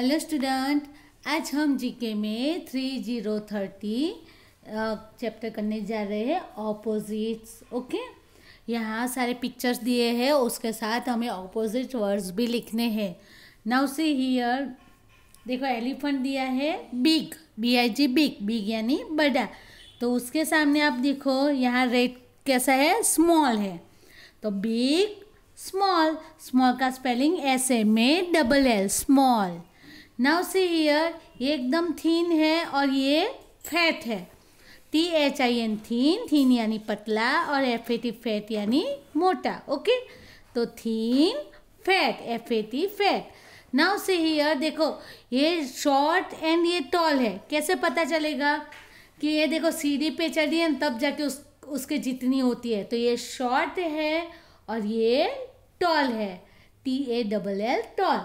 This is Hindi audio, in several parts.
हेलो स्टूडेंट आज हम जीके में थ्री जीरो थर्टी चैप्टर करने जा रहे हैं ऑपोजिट्स ओके यहाँ सारे पिक्चर्स दिए हैं उसके साथ हमें ऑपोजिट वर्ड्स भी लिखने हैं नाउ से हियर देखो एलिफेंट दिया है big B I G big big यानी बड़ा तो उसके सामने आप देखो यहाँ रेड कैसा है स्मॉल है तो बिग स्मॉल स्मॉल का स्पेलिंग ऐसे में double L small now see here ये एकदम थीन है और ये फैट है T H I N thin thin यानी पतला और एफ ए टी फैट यानी मोटा ओके तो thin fat F A T fat now see here देखो ये शॉर्ट एंड ये टॉल है कैसे पता चलेगा कि ये देखो सीढ़ी पे चढ़ी है तब जाके उस उसके जितनी होती है तो ये शॉर्ट है और ये टॉल है T A double L tall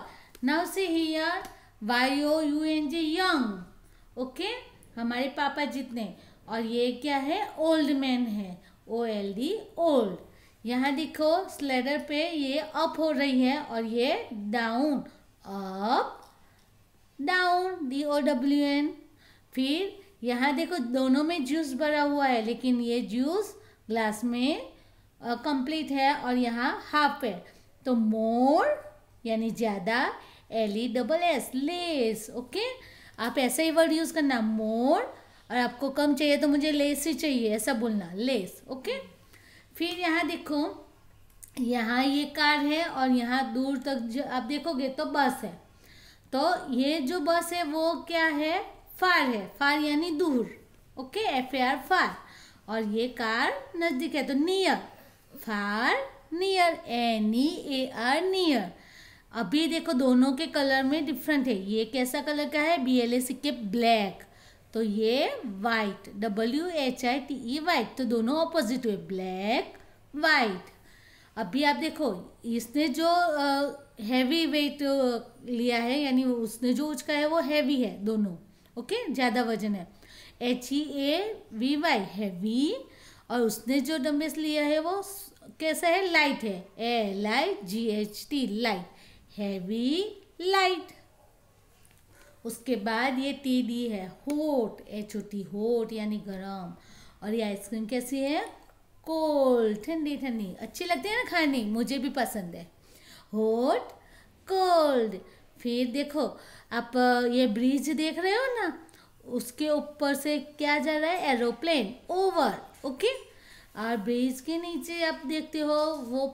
now see here Y O U N G young okay हमारे पापा जितने और ये क्या है ओल्ड मैन है ओ एल डी ओल्ड यहाँ देखो स्लेडर पे ये अप हो रही है और ये down up down D O W N फिर यहाँ देखो दोनों में जूस भरा हुआ है लेकिन ये जूस ग्लास में कंप्लीट है और यहाँ हाफ है तो मोर यानी ज़्यादा L E double S less okay आप ऐसा ही वर्ड यूज़ करना मोर और आपको कम चाहिए तो मुझे लेस ही चाहिए ऐसा बोलना लेस ओके फिर यहाँ देखो यहाँ ये कार है और यहाँ दूर तक जो आप देखोगे तो बस है तो ये जो बस है वो क्या है फार है फार यानी दूर okay F A R far और ये कार नज़दीक है तो near far near N E A R near अभी देखो दोनों के कलर में डिफरेंट है ये कैसा कलर का है बी एल ए सिक्के ब्लैक तो ये white W H I T E white तो दोनों ऑपोजिट हुए ब्लैक वाइट अभी आप देखो इसने जो हैवी वेट लिया है यानी उसने जो उचका है वो हैवी है दोनों ओके ज़्यादा वजन है H E A V Y heavy और उसने जो डम्बेस लिया है वो कैसा है लाइट है L I G H T light heavy light उसके बाद ये टी डी है होट एच ओ टी होट यानी गरम और ये आइसक्रीम कैसी है कोल्ड ठंडी ठंडी अच्छी लगती है ना खाने मुझे भी पसंद है होट कोल्ड फिर देखो आप ये ब्रिज देख रहे हो ना उसके ऊपर से क्या जा रहा है एरोप्लेन ओवर ओके और ब्रिज के नीचे आप देखते हो वो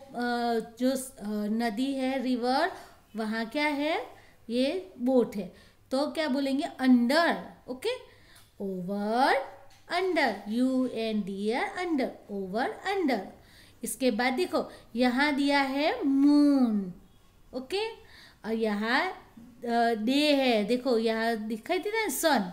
जो नदी है रिवर वहाँ क्या है ये बोट है तो क्या बोलेंगे under okay over under U N D R under over under इसके बाद देखो यहाँ दिया है मून ओके और यहाँ डे है देखो यहाँ दिखाई दे रहा है सन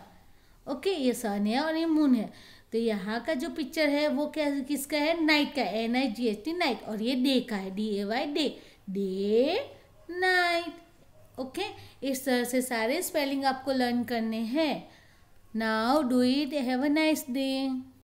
ओके ये सन है और ये मून है तो यहाँ का जो पिक्चर है वो क्या किसका है नाइट का N I G S T night और ये डे का है D A Y day day night okay इस तरह से सारे स्पेलिंग आपको लर्न करने हैं now do it have a nice day